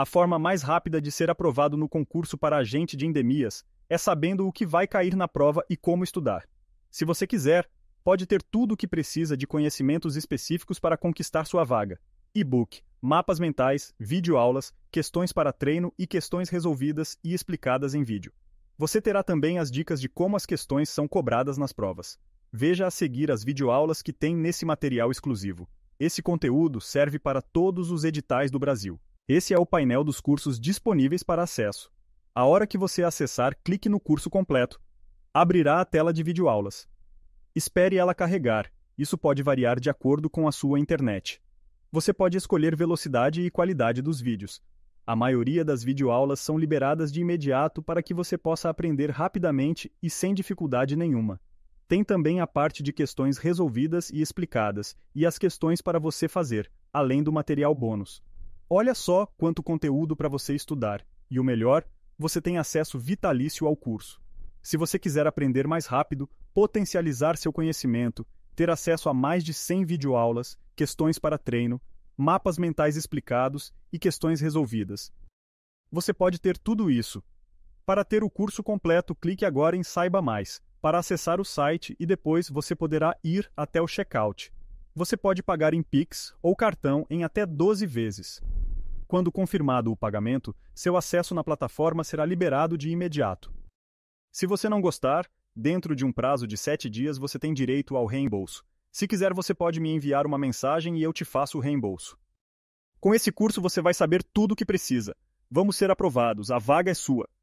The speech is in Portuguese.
A forma mais rápida de ser aprovado no concurso para agente de endemias é sabendo o que vai cair na prova e como estudar. Se você quiser, pode ter tudo o que precisa de conhecimentos específicos para conquistar sua vaga. E-book, mapas mentais, videoaulas, questões para treino e questões resolvidas e explicadas em vídeo. Você terá também as dicas de como as questões são cobradas nas provas. Veja a seguir as videoaulas que tem nesse material exclusivo. Esse conteúdo serve para todos os editais do Brasil. Esse é o painel dos cursos disponíveis para acesso. A hora que você acessar, clique no curso completo. Abrirá a tela de videoaulas. Espere ela carregar. Isso pode variar de acordo com a sua internet. Você pode escolher velocidade e qualidade dos vídeos. A maioria das videoaulas são liberadas de imediato para que você possa aprender rapidamente e sem dificuldade nenhuma. Tem também a parte de questões resolvidas e explicadas, e as questões para você fazer, além do material bônus. Olha só quanto conteúdo para você estudar, e o melhor, você tem acesso vitalício ao curso. Se você quiser aprender mais rápido, potencializar seu conhecimento, ter acesso a mais de 100 videoaulas, questões para treino, mapas mentais explicados e questões resolvidas. Você pode ter tudo isso. Para ter o curso completo, clique agora em Saiba Mais, para acessar o site e depois você poderá ir até o checkout. Você pode pagar em Pix ou cartão em até 12 vezes. Quando confirmado o pagamento, seu acesso na plataforma será liberado de imediato. Se você não gostar, dentro de um prazo de 7 dias você tem direito ao reembolso. Se quiser, você pode me enviar uma mensagem e eu te faço o reembolso. Com esse curso você vai saber tudo o que precisa. Vamos ser aprovados, a vaga é sua.